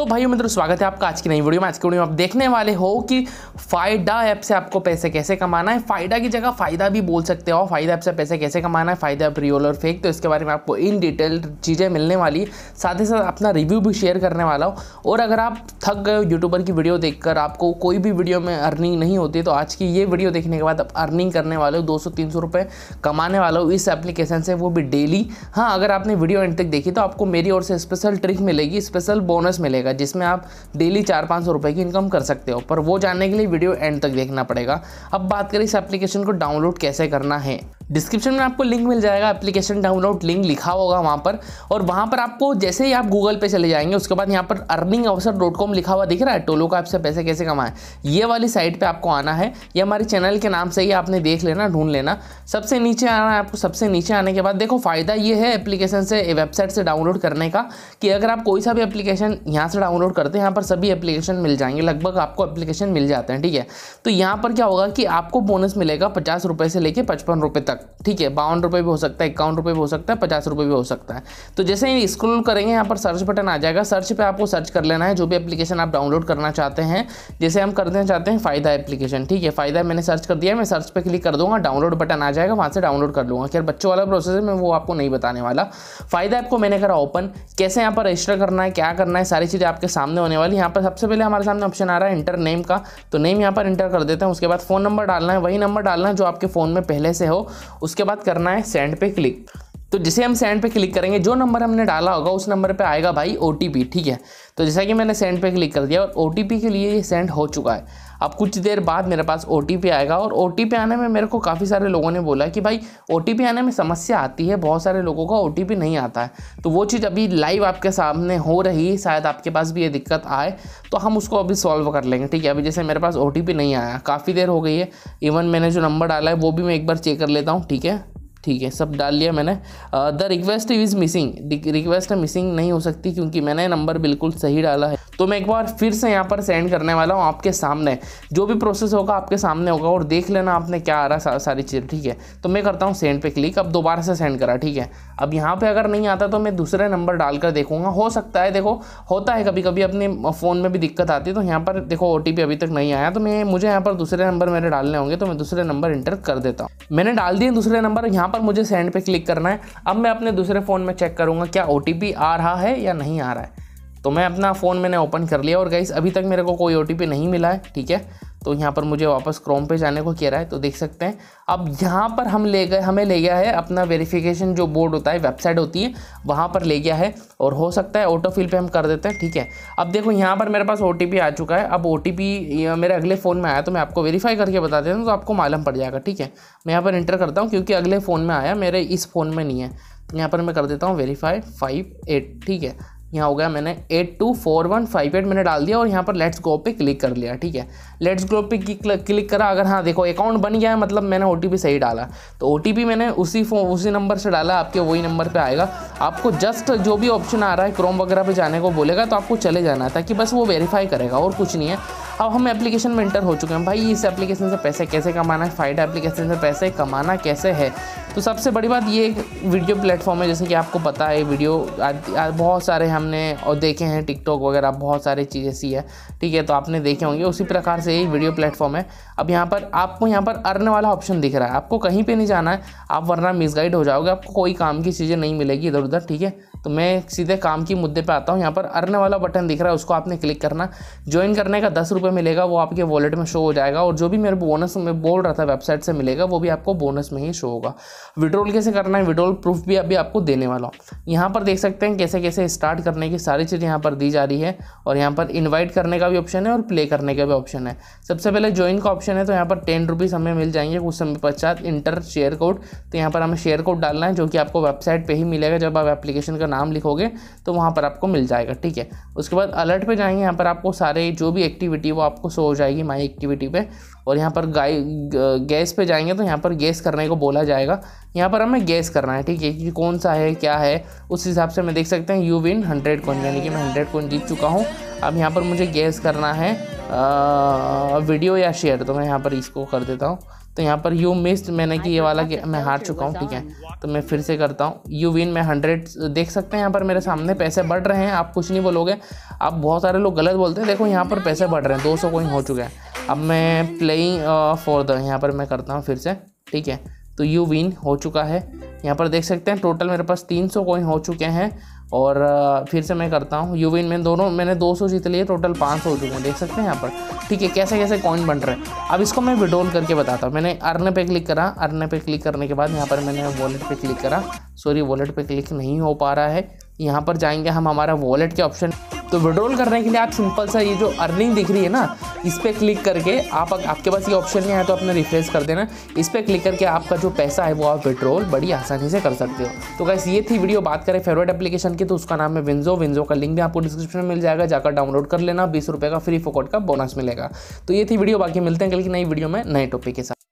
तो भाई मित्र स्वागत है आपका आज की नई वीडियो में आज की वीडियो में आप देखने वाले हो कि फायदा ऐप से आपको पैसे कैसे कमाना है फायदा की जगह फ़ायदा भी बोल सकते हो फायदा ऐप से पैसे कैसे कमाना है फ़ायदा ऐप रियल और फेक तो इसके बारे में आपको इन डिटेल चीज़ें मिलने वाली साथ ही साथ अपना रिव्यू भी शेयर करने वाला हो और अगर आप थक गए यूट्यूबर की वीडियो देखकर आपको कोई भी वीडियो में अर्निंग नहीं होती तो आज की ये वीडियो देखने के बाद आप अर्निंग करने वाले हो दो सौ तीन सौ रुपये कमाने वाला हो इस एप्लीकेशन से वो भी डेली हाँ अगर आपने वीडियो एंड तक देखी तो आपको मेरी ओर से स्पेशल ट्रिक मिलेगी स्पेशल बोनस मिलेगा जाएगा जिसमें आप डेली चार पाँच सौ की इनकम कर सकते हो पर वो जानने के लिए वीडियो एंड तक देखना पड़ेगा अब बात करें इस एप्लीकेशन को डाउनलोड कैसे करना है डिस्क्रिप्शन में आपको लिंक मिल जाएगा एप्लीकेशन डाउनलोड लिंक लिखा होगा वहाँ पर और वहाँ पर आपको जैसे ही आप गूगल पे चले जाएंगे उसके बाद यहाँ पर अर्निंग अवसर डॉट कॉम लिखा हुआ दिख रहा है टोलो का आपसे पैसे कैसे कमाएं ये वाली साइट पर आपको आना है ये हमारे चैनल के नाम से ही आपने देख लेना ढूंढ लेना सबसे नीचे आना है आपको सबसे नीचे आने के बाद देखो फ़ायदा ये है एप्लीकेशन से वेबसाइट से डाउनलोड करने का कि अगर आप कोई सा भी एप्लीकेशन यहाँ से डाउनलोड करते हैं यहाँ पर सभी एप्लीकेशन मिल जाएंगे लगभग आपको एप्लीकेशन मिल जाते हैं ठीक है तो यहाँ पर क्या होगा कि आपको बोनस मिलेगा पचास रुपये से लेकर पचपन रुपये तक ठीक है बावन रुपये भी हो सकता है इक्यावन रुपये भी हो सकता है पचास रुपये भी हो सकता है तो जैसे ही स्क्रोल करेंगे यहाँ पर सर्च बटन आ जाएगा सर्च पे आपको सर्च कर लेना है जो भी एप्लीकेशन आप डाउनलोड करना चाहते हैं जैसे हम करना चाहते हैं फ़ायदा एप्लीकेशन ठीक है फ़ायदा मैंने सर्च कर दिया मैं सर्च पर क्लिक कर दूँगा डाउनलोड बटन आ जाएगा वहाँ से डाउनलोड कर लूँगा खैर बच्चों वाला प्रोसेस है मैं वो आपको नहीं बताने वाला फ़ायदा ऐप को मैंने करा ओपन कैसे यहाँ पर रजिस्टर करना है क्या करना है सारी चीज़ें आपके सामने होने वाली यहाँ पर सबसे पहले हमारे सामने ऑप्शन आ रहा है इंटर नेम का तो नेम यहाँ पर इंटर कर देते हैं उसके बाद फ़ोन नंबर डालना है वही नंबर डालना है जो आपके फ़ोन में पहले से हो उसके बाद करना है सेंड पे क्लिक तो जिसे हम सेंड पे क्लिक करेंगे जो नंबर हमने डाला होगा उस नंबर पे आएगा भाई ओ ठीक है तो जैसा कि मैंने सेंड पे क्लिक कर दिया और ओ के लिए ये सेंड हो चुका है अब कुछ देर बाद मेरे पास ओ आएगा और ओ आने में मेरे को काफ़ी सारे लोगों ने बोला कि भाई ओ आने में समस्या आती है बहुत सारे लोगों का ओ नहीं आता है तो वो चीज़ अभी लाइव आपके सामने हो रही है शायद आपके पास भी ये दिक्कत आए तो हम उसको अभी सॉल्व कर लेंगे ठीक है अभी जैसे मेरे पास ओ नहीं आया काफ़ी देर हो गई है इवन मैंने जो नंबर डाला है वो भी मैं एक बार चेक कर लेता हूँ ठीक है ठीक है सब डाल लिया मैंने the request is missing request missing नहीं हो सकती क्योंकि मैंने नंबर बिल्कुल सही डाला है तो मैं एक बार फिर से यहाँ पर सेंड करने वाला हूँ आपके सामने जो भी प्रोसेस होगा आपके सामने होगा और देख लेना आपने क्या आ रहा सा, सारी चीज़ ठीक है तो मैं करता हूँ सेंड पे क्लिक अब दोबारा से सेंड करा ठीक है अब यहाँ पे अगर नहीं आता तो मैं दूसरे नंबर डालकर देखूंगा हो सकता है देखो होता है कभी कभी अपने फ़ोन में भी दिक्कत आती है तो यहाँ पर देखो ओ अभी तक नहीं आया तो मैं मुझे यहाँ पर दूसरे नंबर मेरे डालने होंगे तो मैं दूसरे नंबर इंटर कर देता हूँ मैंने डाल दिए दूसरे नंबर यहाँ पर मुझे सेंड पर क्लिक करना है अब मैं अपने दूसरे फ़ोन में चेक करूँगा क्या ओ आ रहा है या नहीं आ रहा है तो मैं अपना फ़ोन मैंने ओपन कर लिया और गाइस अभी तक मेरे को कोई ओ नहीं मिला है ठीक है तो यहाँ पर मुझे वापस क्रोम पे जाने को कह रहा है तो देख सकते हैं अब यहाँ पर हम ले गए हमें ले गया है अपना वेरिफिकेशन जो बोर्ड होता है वेबसाइट होती है वहाँ पर ले गया है और हो सकता है ऑटो फिल पर हम कर देते हैं ठीक है अब देखो यहाँ पर मेरे पास ओ आ चुका है अब ओ मेरे अगले फ़ोन में आया तो मैं आपको वेरीफाई करके बता देता हूँ तो आपको मालूम पड़ जाएगा ठीक है मैं यहाँ पर इंटर करता हूँ क्योंकि अगले फ़ोन में आया मेरे इस फ़ोन में नहीं है तो यहाँ पर मैं कर देता हूँ वेरीफाई फाइव एट ठीक है यहाँ हो गया मैंने eight two four one five eight मैंने डाल दिया और यहाँ पर लेट्स गो पे क्लिक कर लिया ठीक है लेट्स गो पे क्लिक करा अगर हाँ देखो अकाउंट बन गया है मतलब मैंने ओ सही डाला तो ओ मैंने उसी फो उसी नंबर से डाला आपके वही नंबर पर आएगा आपको जस्ट जो भी ऑप्शन आ रहा है क्रोम वगैरह पर जाने को बोलेगा तो आपको चले जाना है ताकि बस वो वेरीफाई करेगा और कुछ नहीं है अब हम एप्लीकेशन में इंटर हो चुके हैं भाई इस एप्लीकेशन से पैसे कैसे कमाना है फाइड एप्लीकेशन से पैसे कमाना कैसे है तो सबसे बड़ी बात ये एक वीडियो प्लेटफॉर्म है जैसे कि आपको पता है वीडियो बहुत सारे हमने और देखे हैं टिकटॉक वगैरह बहुत सारी चीज़ ऐसी है ठीक है तो आपने देखे होंगे उसी प्रकार से ये वीडियो प्लेटफॉर्म है अब यहाँ पर आपको यहाँ पर अर्न वाला ऑप्शन दिख रहा है आपको कहीं पर नहीं जाना है आप वरना मिसगाइड हो जाओगे आपको कोई काम की चीज़ें नहीं मिलेगी इधर उधर ठीक है तो मैं सीधे काम की मुद्दे पे आता हूँ यहाँ पर अर्न वाला बटन दिख रहा है उसको आपने क्लिक करना ज्वाइन करने का दस रुपये मिलेगा वो आपके वॉलेट में शो हो जाएगा और जो भी मेरे बोनस में बोल रहा था वेबसाइट से मिलेगा वो भी आपको बोनस में ही शो होगा विड्रोल कैसे करना है विड्रोल प्रूफ भी अभी आपको देने वाला हूँ यहाँ पर देख सकते हैं कैसे कैसे स्टार्ट करने की सारी चीज़ यहाँ पर दी जा रही है और यहाँ पर इन्वाइट करने का भी ऑप्शन है और प्ले करने का भी ऑप्शन है सबसे पहले ज्वाइन का ऑप्शन है तो यहाँ पर टेन रुपीज़ हमें मिल जाएंगे कुछ समय पश्चात इंटर शेयर कोड तो यहाँ पर हमें शेयर कोड डालना है जो कि आपको वेबसाइट पर ही मिलेगा जब आप एप्लीकेशन कर नाम लिखोगे तो वहाँ पर आपको मिल जाएगा ठीक है उसके बाद अलर्ट पे जाएंगे यहाँ पर आपको सारे जो भी एक्टिविटी वो आपको शो हो जाएगी माई एक्टिविटी पे और यहाँ पर गाय गैस पे जाएंगे तो यहाँ पर गैस करने को बोला जाएगा यहाँ पर हमें गैस करना है ठीक है कि कौन सा है क्या है उस हिसाब से हमें देख सकते हैं यू विन हंड्रेड कौन यानी कि मैं हंड्रेड कौन जीत चुका हूँ अब यहाँ पर मुझे गैस करना है आ, वीडियो या शेयर तो मैं यहाँ पर इसको कर देता हूँ तो यहाँ पर यू मिस्ड मैंने कि ये वाला कि मैं हार चुका हूँ ठीक है तो मैं फिर से करता हूँ यू विन मैं हंड्रेड देख सकते हैं यहाँ पर मेरे सामने पैसे बढ़ रहे हैं आप कुछ नहीं बोलोगे आप बहुत सारे लोग गलत बोलते हैं देखो यहाँ पर पैसे बढ़ रहे हैं दो सौ हो चुका है अब मैं प्लेइंग फॉर द यहाँ पर मैं करता हूँ फिर से ठीक है तो यू विन हो चुका है यहाँ पर देख सकते हैं टोटल मेरे पास तीन सौ हो चुके हैं और फिर से मैं करता हूँ यू विन में दोनों मैंने 200 जीत लिए टोटल 500 हो चुके हैं देख सकते हैं यहाँ पर ठीक है कैसे कैसे कॉइन बन रहे हैं अब इसको मैं विड्रॉल करके बताता हूँ मैंने अर्न पे क्लिक करा अर्न पे क्लिक करने के बाद यहाँ पर मैंने वॉलेट पे क्लिक करा सॉरी वॉलेट पे क्लिक नहीं हो पा रहा है यहाँ पर जाएंगे हम हमारा वॉलेट के ऑप्शन तो विड्रॉल करने के लिए आप सिंपल सा ये जो अर्निंग दिख रही है ना इस पर क्लिक करके आप आपके पास ये ऑप्शन नहीं है तो अपने रिफ्रेश कर देना इस पर क्लिक करके आपका जो पैसा है वो आप विड्रॉल बड़ी आसानी से कर सकते हो तो गैस ये थी वीडियो बात करें फेवरेट एप्लीकेशन की तो उसका नाम है विंजो विंजो का लिंक भी आपको डिस्क्रिप्शन में मिल जाएगा जाकर डाउनलोड कर लेना बीस रुपये का फ्री फोकोट का बोनस मिलेगा तो ये थी वीडियो बाकी मिलते हैं कल की नई वीडियो में नए टॉपिक के साथ